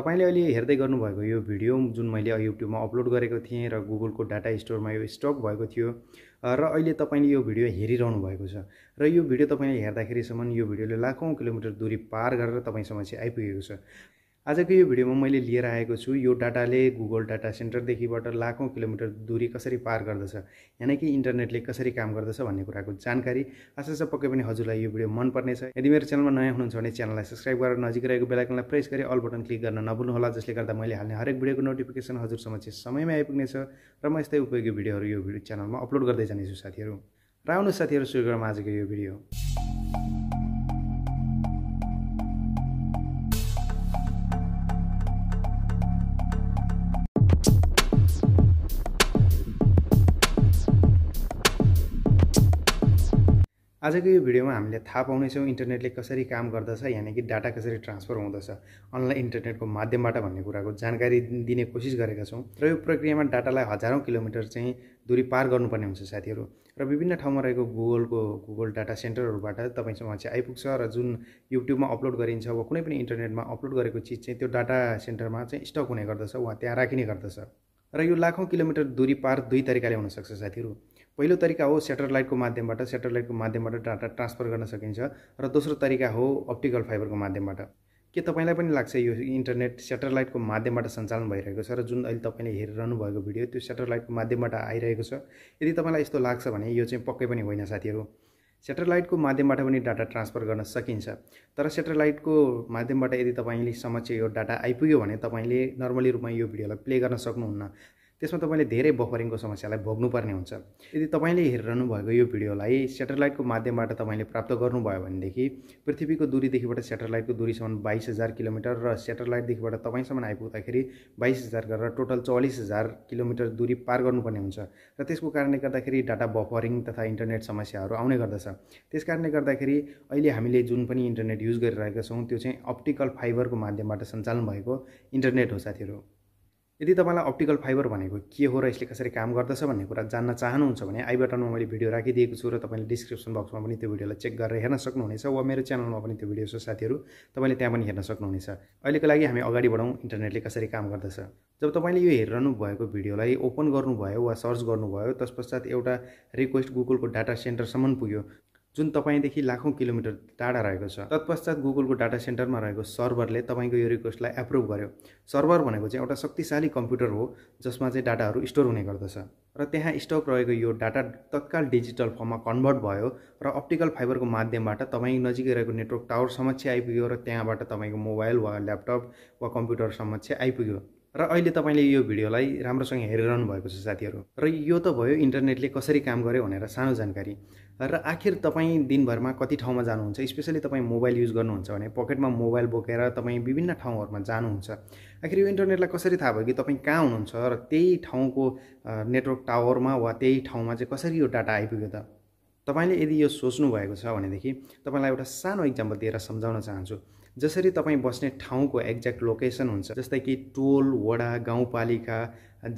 तपाईँले अहिले हेर्दै गर्नुभएको यो भिडियो जुन मैले युट्युबमा अपलोड गरेको थिएँ र गुगलको डाटा स्टोरमा यो स्टक भएको थियो र अहिले तपाईँले यो भिडियो हेरिरहनु भएको छ र यो भिडियो तपाईँले हेर्दाखेरिसम्म यो भिडियोले लाखौँ किलोमिटर दुरी पार गरेर तपाईँसम्म चाहिँ आइपुगेको छ आजको यो भिडियोमा मैले लिएर आएको छु यो डाटाले गुगल डाटा सेन्टरदेखिबाट लाखौँ किलोमिटर दूरी कसरी पार गर्दछ यानि कि इन्टरनेटले कसरी काम गर्दछ भन्ने कुराको जानकारी आशा छ पक्कै पनि हजुरलाई यो भिडियो मनपर्नेछ यदि मेरो च्यानलमा नयाँ हुनुहुन्छ भने च्यानललाई सब्सक्राइब गरेर नजिक रहेको बेलायकनलाई प्रेस गरी अल बटन क्लिक गर्न नभुल्नुहोला जसले गर्दा मैले हाल्ने हरेक भिडियोको नोटिफिकेसन हजुर समक्ष समयमै आइपुग्नेछ र म यस्तै उपयोगी भिडियोहरू यो भिडियो च्यानलमा अपलोड गर्दै जानेछु साथीहरू र आउनुहोस् साथीहरू सुरु गरौँ आजको यो भिडियो आजको यो भिडियोमा हामीले थाहा पाउनेछौँ इन्टरनेटले कसरी काम गर्दछ यानि कि डाटा कसरी ट्रान्सफर हुँदछ अनलाइन इन्टरनेटको माध्यमबाट भन्ने कुराको जानकारी दिने कोसिस गरेका छौँ र यो प्रक्रियामा डाटालाई हजारौँ किलोमिटर चाहिँ दूरी पार गर्नुपर्ने हुन्छ साथीहरू र विभिन्न ठाउँमा रहेको गुगलको गुगल डाटा सेन्टरहरूबाट तपाईँसँग चाहिँ आइपुग्छ र जुन युट्युबमा अपलोड गरिन्छ वा कुनै पनि इन्टरनेटमा अपलोड गरेको चिज चाहिँ त्यो डाटा सेन्टरमा चाहिँ स्टक हुने गर्दछ वा त्यहाँ राखिने गर्दछ र यो लाखौँ किलोमिटर दुरी पार दुई तरिकाले हुनसक्छ साथीहरू पहिलो तरिका हो सेटेलाइटको माध्यमबाट सेटेलाइटको माध्यमबाट डाटा ट्रान्सफर गर्न सकिन्छ र दोस्रो तरिका हो अप्टिकल फाइबरको माध्यमबाट के तपाईँलाई पनि लाग्छ यो इन्टरनेट सेटेलाइटको माध्यमबाट सञ्चालन भइरहेको छ र जुन अहिले तपाईँले हेरिरहनु भएको भिडियो त्यो सेटेलाइटको माध्यमबाट आइरहेको छ यदि तपाईँलाई यस्तो लाग्छ भने यो चाहिँ पक्कै पनि होइन साथीहरू सेटेलाइटको माध्यमबाट पनि डाटा ट्रान्सफर गर्न सकिन्छ तर सेटेलाइटको माध्यमबाट यदि तपाईँले समक्ष यो डाटा आइपुग्यो भने तपाईँले नर्मली रूपमा यो भिडियोलाई प्ले गर्न सक्नुहुन्न त्यसमा तपाईँले धेरै बफरिङको समस्यालाई भोग्नुपर्ने हुन्छ यदि तपाईँले हेरिरहनु भएको यो भिडियोलाई सेटेलाइटको माध्यमबाट तपाईँले प्राप्त गर्नुभयो भनेदेखि पृथ्वीको दुरीदेखिबाट सेटेलाइटको दुरीसम्म बाइस हजार किलोमिटर र सेटेलाइटदेखिबाट तपाईँसम्म आइपुग्दाखेरि बाइस हजार गरेर टोटल चौलिस हजार किलोमिटर दूरी पार गर्नुपर्ने हुन्छ र त्यसको कारणले गर्दाखेरि डाटा बफरिङ तथा इन्टरनेट समस्याहरू आउने गर्दछ त्यस कारणले गर्दाखेरि अहिले हामीले जुन पनि इन्टरनेट युज गरिरहेका छौँ त्यो चाहिँ अप्टिकल फाइबरको माध्यमबाट सञ्चालन भएको इन्टरनेट हो साथीहरू यदि तपाईँलाई अप्टिकल फाइबर भनेको के हो र यसले कसरी काम गर्दछ भन्ने कुरा जान्न चाहनुहुन्छ भने आई बटनमा मैले भिडियो राखिदिएको छु र तपाईँले डिस्क्रिप्सन बक्समा पनि त्यो भिडियोलाई चेक गरेर हेर्न सक्नुहुनेछ वा मेरो च्यानलमा पनि त्यो भिडियो छ साथीहरू तपाईँले त्यहाँ पनि हेर्न सक्नुहुनेछ अहिलेको लागि हामी अगाडि बढौँ इन्टरनेटले कसरी काम गर्दछ जब तपाईँले यो हेरिरहनु भएको भिडियोलाई ओपन गर्नुभयो वा सर्च गर्नुभयो त्यस एउटा रिक्वेस्ट गुगलको डाटा सेन्टरसम्म पुग्यो जुन तपाईँदेखि लाखौँ किलोमिटर टाढा रहेको छ तत्पश्चात गुगलको डाटा सेन्टरमा रहेको सर्भरले तपाईँको यो रिक्वेस्टलाई एप्रुभ गर्यो सर्भर भनेको चाहिँ एउटा शक्तिशाली कम्प्युटर हो जसमा चाहिँ डाटाहरू स्टोर हुने गर्दछ र त्यहाँ स्टक रहेको यो डाटा तत्काल डिजिटल फर्ममा कन्भर्ट भयो र अप्टिकल फाइबरको माध्यमबाट तपाईँ नजिकै रहेको नेटवर्क टावर समक्ष आइपुग्यो र त्यहाँबाट तपाईँको मोबाइल वा ल्यापटप वा कम्प्युटर समक्ष आइपुग्यो र अहिले तपाईँले यो भिडियोलाई राम्रोसँग हेरिरहनु भएको छ साथीहरू र यो त भयो इन्टरनेटले कसरी काम गर्यो भनेर सानो जानकारी र आखिर तपाईँ दिनभरमा कति ठाउँमा जानुहुन्छ स्पेसली तपाईँ मोबाइल युज गर्नुहुन्छ भने पकेटमा मोबाइल बोकेर तपाईँ विभिन्न ठाउँहरूमा जानुहुन्छ आखिर यो इन्टरनेटलाई कसरी थाहा भयो कि तपाईँ कहाँ हुनुहुन्छ र त्यही ठाउँको नेटवर्क टावरमा वा त्यही ठाउँमा चाहिँ कसरी यो डाटा आइपुग्यो त तपाईँले यदि यो सोच्नु भएको छ भनेदेखि तपाईँलाई एउटा सानो इक्जाम्पल दिएर सम्झाउन चाहन्छु जसरी तपाईँ बस्ने ठाउँको एक्ज्याक्ट लोकेसन हुन्छ जस्तै कि टोल वडा गाउँपालिका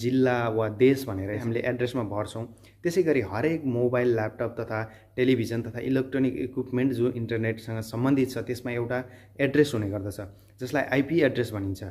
जिल्ला वा देश भनेर हामीले एड्रेसमा भर्छौँ त्यसै गरी हरेक मोबाइल ल्यापटप तथा टेलिभिजन तथा इलेक्ट्रोनिक इक्विपमेन्ट जो इन्टरनेटसँग सम्बन्धित छ त्यसमा एउटा एड्रेस हुने गर्दछ जसलाई आइपी एड्रेस भनिन्छ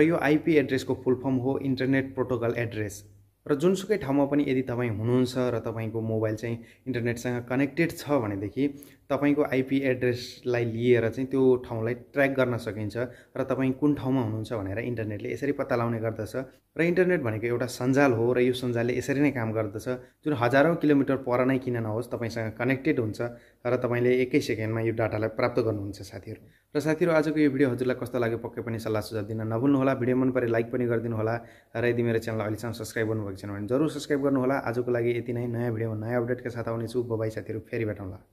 र यो आइपी एड्रेसको फुल फर्म हो इन्टरनेट प्रोटोकल एड्रेस र जुनसुकै ठाउँमा पनि यदि तपाईँ हुनुहुन्छ र तपाईँको मोबाइल चाहिँ इन्टरनेटसँग कनेक्टेड छ भनेदेखि तपाईँको आइपी एड्रेसलाई लिएर चाहिँ त्यो ठाउँलाई ट्र्याक गर्न सकिन्छ र तपाईँ कुन ठाउँमा हुनुहुन्छ भनेर इन्टरनेटले यसरी पत्ता लगाउने गर्दछ र इन्टरनेट भनेको एउटा सञ्जाल हो र यो सञ्जालले यसरी नै काम गर्दछ जुन हजारौँ किलोमिटर पर नै किन नहोस् तपाईँसँग कनेक्टेड हुन्छ र तपाईँले एकै सेकेन्डमा यो डाटालाई प्राप्त गर्नुहुन्छ साथीहरू र साथीहरू आजको यो भिडियो हजुरलाई कस्तो लाग्यो पक्कै पनि सल्लाह सुझाव दिन नभुल्नु होला भिडियो मन परे लाइक पनि गरिदिनु होला र यदि मेरो च्यानल अहिलेसम्म सब्सक्राइब गर्नुभएको छैन भने जरुर सब्सक्राइब गर्नुहोला आजको लागि यति नै नयाँ भिडियोमा नयाँ अपडेटका साथ आउनेछु बबाई साथीहरू फेरि भेटौँला